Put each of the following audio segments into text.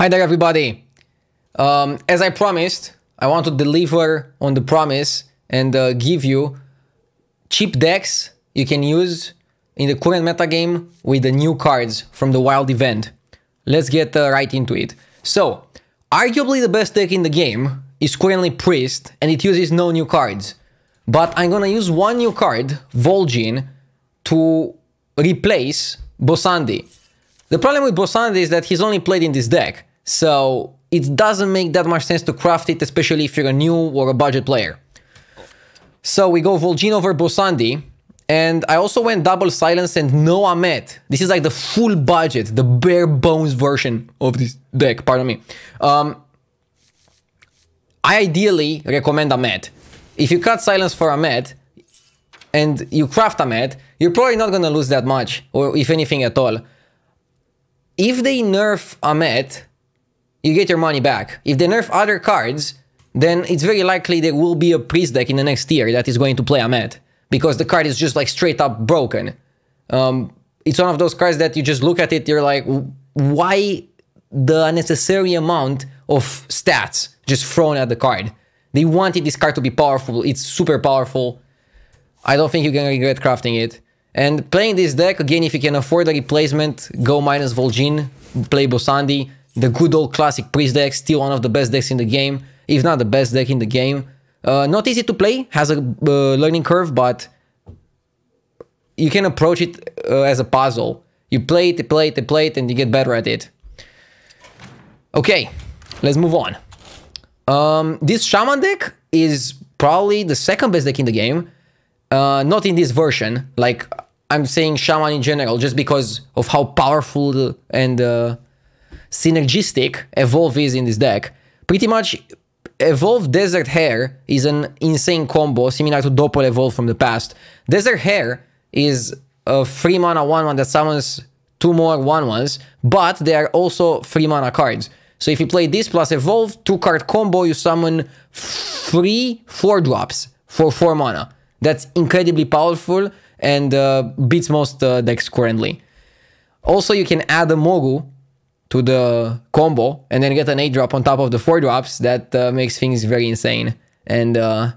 Hi there, everybody. Um, as I promised, I want to deliver on the promise and uh, give you cheap decks you can use in the current metagame with the new cards from the wild event. Let's get uh, right into it. So, arguably the best deck in the game is currently Priest and it uses no new cards. But I'm gonna use one new card, Vol'jin, to replace Bosandi. The problem with Bosandi is that he's only played in this deck. So it doesn't make that much sense to craft it, especially if you're a new or a budget player. So we go Vol'jin over Bosandi. And I also went double silence and no Ahmed. This is like the full budget, the bare bones version of this deck, pardon me. Um, I ideally recommend Ahmed. If you cut silence for Ahmed and you craft Ahmed, you're probably not gonna lose that much, or if anything at all. If they nerf Ahmed, you get your money back. If they nerf other cards, then it's very likely there will be a priest deck in the next tier that is going to play Ahmed. Because the card is just like straight up broken. Um, it's one of those cards that you just look at it, you're like, why the unnecessary amount of stats just thrown at the card? They wanted this card to be powerful, it's super powerful. I don't think you can regret crafting it. And playing this deck, again, if you can afford a replacement, go minus Vol'jin, play Bosandi the good old classic priest deck, still one of the best decks in the game, if not the best deck in the game. Uh, not easy to play, has a uh, learning curve, but you can approach it uh, as a puzzle. You play it, you play it, you play it, and you get better at it. Okay, let's move on. Um, this Shaman deck is probably the second best deck in the game. Uh, not in this version, like I'm saying Shaman in general, just because of how powerful and uh, synergistic Evolve is in this deck. Pretty much, Evolve Desert Hair is an insane combo, similar to Doppel Evolve from the past. Desert Hair is a 3 mana 1 1 that summons 2 more 1 1s, but they are also 3 mana cards. So if you play this plus Evolve, 2 card combo, you summon 3 4 drops for 4 mana. That's incredibly powerful and uh, beats most uh, decks currently. Also, you can add a Mogu to the combo and then get an 8 drop on top of the 4 drops, that uh, makes things very insane. And uh,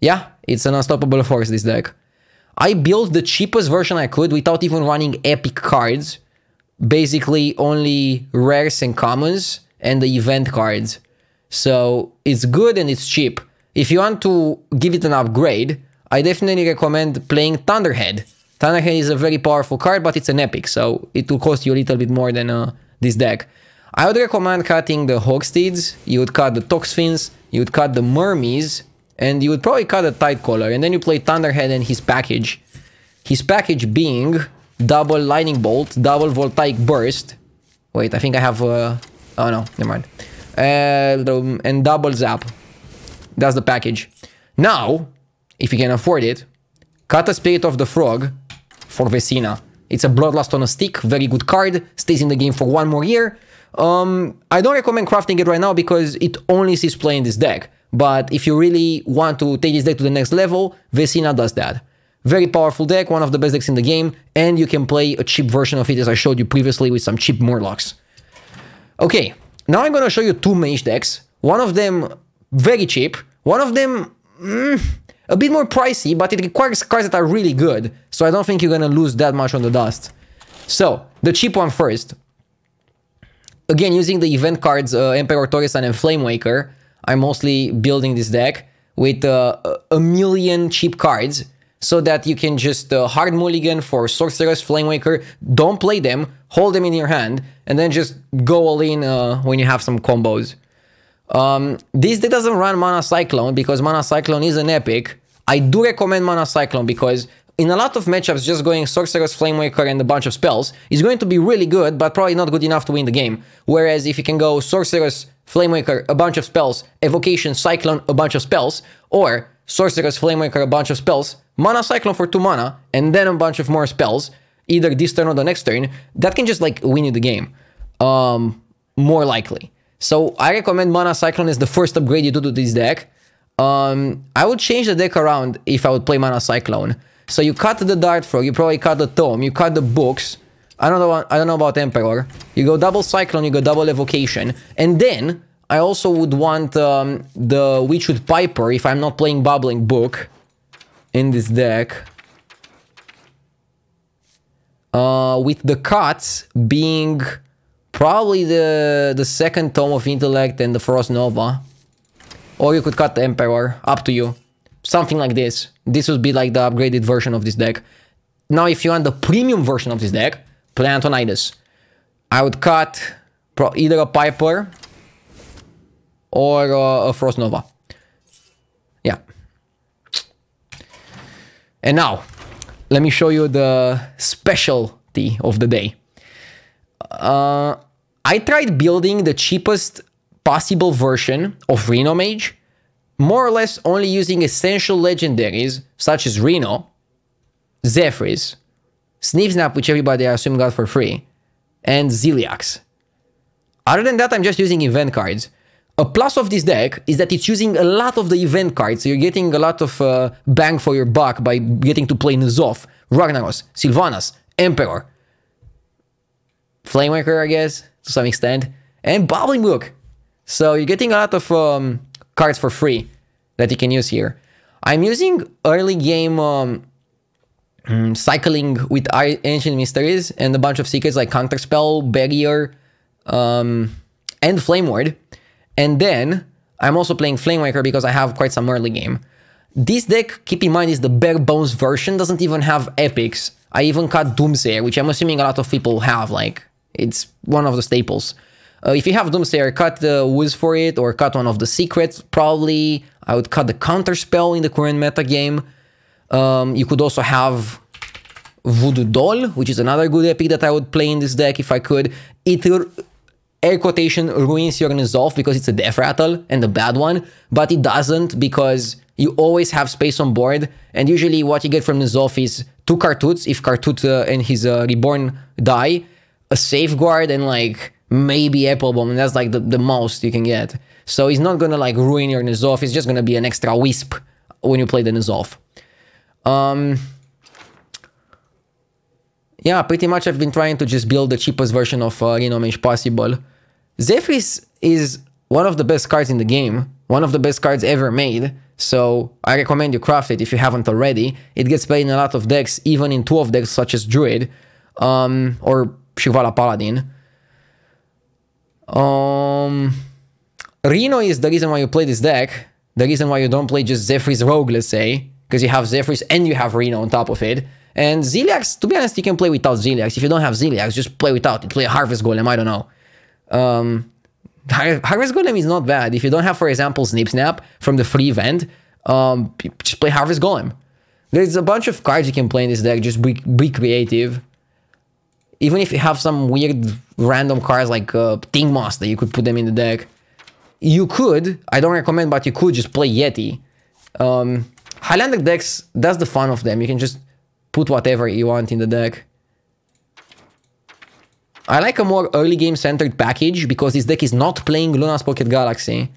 yeah, it's an unstoppable force, this deck. I built the cheapest version I could without even running epic cards. Basically, only rares and commons and the event cards. So it's good and it's cheap. If you want to give it an upgrade, I definitely recommend playing Thunderhead. Thunderhead is a very powerful card, but it's an epic, so it will cost you a little bit more than a this deck. I would recommend cutting the Hogsteeds, you would cut the Toxfins, you would cut the Mermies, and you would probably cut a Tide Collar, and then you play Thunderhead and his package. His package being double Lightning Bolt, double Voltaic Burst. Wait, I think I have... Uh, oh no, never mind. Uh, and double Zap. That's the package. Now, if you can afford it, cut a Spirit of the Frog for Vecina. It's a Bloodlust on a stick, very good card, stays in the game for one more year. Um, I don't recommend crafting it right now because it only sees play in this deck. But if you really want to take this deck to the next level, Vecina does that. Very powerful deck, one of the best decks in the game, and you can play a cheap version of it as I showed you previously with some cheap Morlocks. Okay, now I'm gonna show you two mage decks. One of them very cheap, one of them... Mm, a bit more pricey, but it requires cards that are really good. So I don't think you're going to lose that much on the dust. So, the cheap one first. Again, using the event cards, uh, Emperor Torisan and Flame Waker, I'm mostly building this deck with uh, a million cheap cards so that you can just uh, hard mulligan for Sorceress, Flame Waker, don't play them, hold them in your hand, and then just go all in uh, when you have some combos. Um, this deck doesn't run Mana Cyclone because Mana Cyclone is an epic, I do recommend Mana Cyclone because in a lot of matchups, just going Sorcerer's Flame and a bunch of spells is going to be really good, but probably not good enough to win the game. Whereas if you can go Sorcerer's Flame a bunch of spells, Evocation, Cyclone, a bunch of spells, or Sorcerer's Flame a bunch of spells, Mana Cyclone for 2 mana, and then a bunch of more spells, either this turn or the next turn, that can just like win you the game. Um, more likely. So I recommend Mana Cyclone is the first upgrade you do to this deck. Um, I would change the deck around if I would play Mana Cyclone. So you cut the Dart Frog, you probably cut the Tome, you cut the Books. I don't know. I don't know about Emperor. You go double Cyclone, you go double Evocation, and then I also would want um, the Witchwood Piper if I'm not playing Bubbling Book in this deck. Uh, with the cuts being probably the the second Tome of Intellect and the Frost Nova. Or you could cut the Emperor, up to you. Something like this. This would be like the upgraded version of this deck. Now, if you want the premium version of this deck, play Antonidas. I would cut either a Piper or uh, a Frost Nova. Yeah. And now, let me show you the specialty of the day. Uh, I tried building the cheapest possible version of Reno Mage, more or less only using essential legendaries such as Reno, Zephyrs, Snipsnap, which everybody I assume got for free, and Ziliax. Other than that, I'm just using event cards. A plus of this deck is that it's using a lot of the event cards, so you're getting a lot of uh, bang for your buck by getting to play Nuzov, Ragnaros, Sylvanas, Emperor, Flamewaker, I guess, to some extent, and Bobbling Book. So you're getting a lot of um, cards for free that you can use here. I'm using early game um, hmm, cycling with Ancient Mysteries and a bunch of secrets like Contact Spell, Barrier, um, and Flame Ward. And then I'm also playing Flame Waker because I have quite some early game. This deck, keep in mind, is the bare bones version, doesn't even have epics. I even cut Doomsayer, which I'm assuming a lot of people have, like, it's one of the staples. Uh, if you have Doomsayer, cut the Wiz for it or cut one of the secrets, probably. I would cut the counter spell in the current meta game. Um, you could also have Voodoo Doll, which is another good epic that I would play in this deck if I could. It, air quotation, ruins your Resolve because it's a death rattle and a bad one, but it doesn't because you always have space on board, and usually what you get from Resolve is two Cartoots, if Cartoot uh, and his uh, Reborn die, a Safeguard, and like maybe Apple Bomb, and that's like the, the most you can get. So it's not gonna like ruin your Nizov, it's just gonna be an extra wisp when you play the Nizov. Um, yeah, pretty much I've been trying to just build the cheapest version of uh, Renomage possible. Zephyr is one of the best cards in the game, one of the best cards ever made, so I recommend you craft it if you haven't already. It gets played in a lot of decks, even in two of decks such as Druid um, or Shivala Paladin. Um, Reno is the reason why you play this deck. The reason why you don't play just Zephyr's Rogue, let's say, because you have Zephyr's and you have Reno on top of it. And Ziliax, to be honest, you can play without Ziliax. If you don't have Ziliax, just play without it. Play Harvest Golem, I don't know. Um, Harvest Golem is not bad. If you don't have, for example, Snip Snap from the free event, um, just play Harvest Golem. There's a bunch of cards you can play in this deck. Just be, be creative even if you have some weird random cards like uh, Thing that you could put them in the deck. You could, I don't recommend, but you could just play Yeti. Um, Highlander decks, that's the fun of them. You can just put whatever you want in the deck. I like a more early game centered package because this deck is not playing Luna's Pocket Galaxy.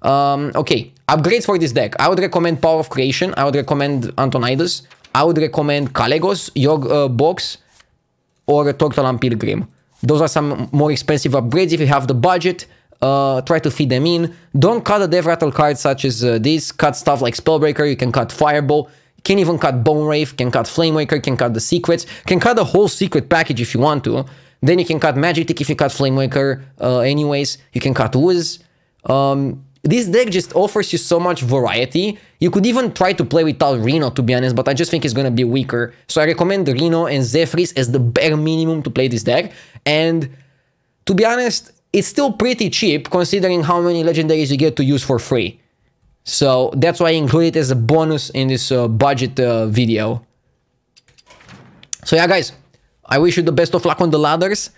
Um, okay, upgrades for this deck. I would recommend Power of Creation. I would recommend Antonidas. I would recommend Kalegos, Yog uh, Box, or a and Pilgrim. Those are some more expensive upgrades if you have the budget. Uh, try to feed them in. Don't cut a dev rattle card such as uh, this. Cut stuff like Spellbreaker, you can cut Fireball. Can even cut Bone Rave. can cut Flame Waker, can cut the secrets, can cut the whole secret package if you want to. Then you can cut Magic Tick if you cut Flame Waker, uh, anyways. You can cut Wiz. Um, this deck just offers you so much variety. You could even try to play without Reno, to be honest, but I just think it's gonna be weaker. So I recommend Reno and Zephyrus as the bare minimum to play this deck. And to be honest, it's still pretty cheap considering how many legendaries you get to use for free. So that's why I include it as a bonus in this uh, budget uh, video. So yeah, guys, I wish you the best of luck on the ladders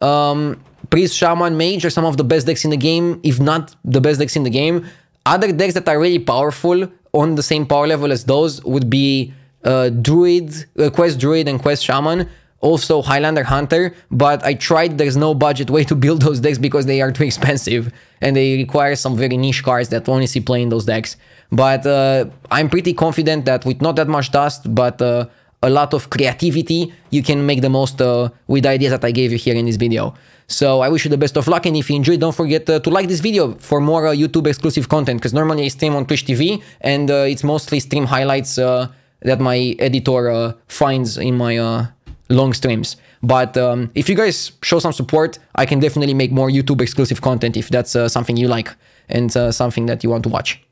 um, Priest, Shaman, Mage are some of the best decks in the game, if not the best decks in the game. Other decks that are really powerful on the same power level as those would be uh, Druid, uh, Quest Druid and Quest Shaman, also Highlander Hunter, but I tried, there's no budget way to build those decks because they are too expensive and they require some very niche cards that only see play in those decks. But uh, I'm pretty confident that with not that much dust, but uh, a lot of creativity, you can make the most uh, with the ideas that I gave you here in this video. So I wish you the best of luck and if you enjoyed, don't forget uh, to like this video for more uh, YouTube exclusive content because normally I stream on Twitch TV and uh, it's mostly stream highlights uh, that my editor uh, finds in my long streams. But um, if you guys show some support, I can definitely make more YouTube exclusive content if that's something you like and something that you want to watch.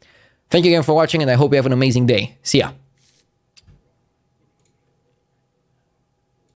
Thank you again for watching and I hope you have an amazing day. See ya.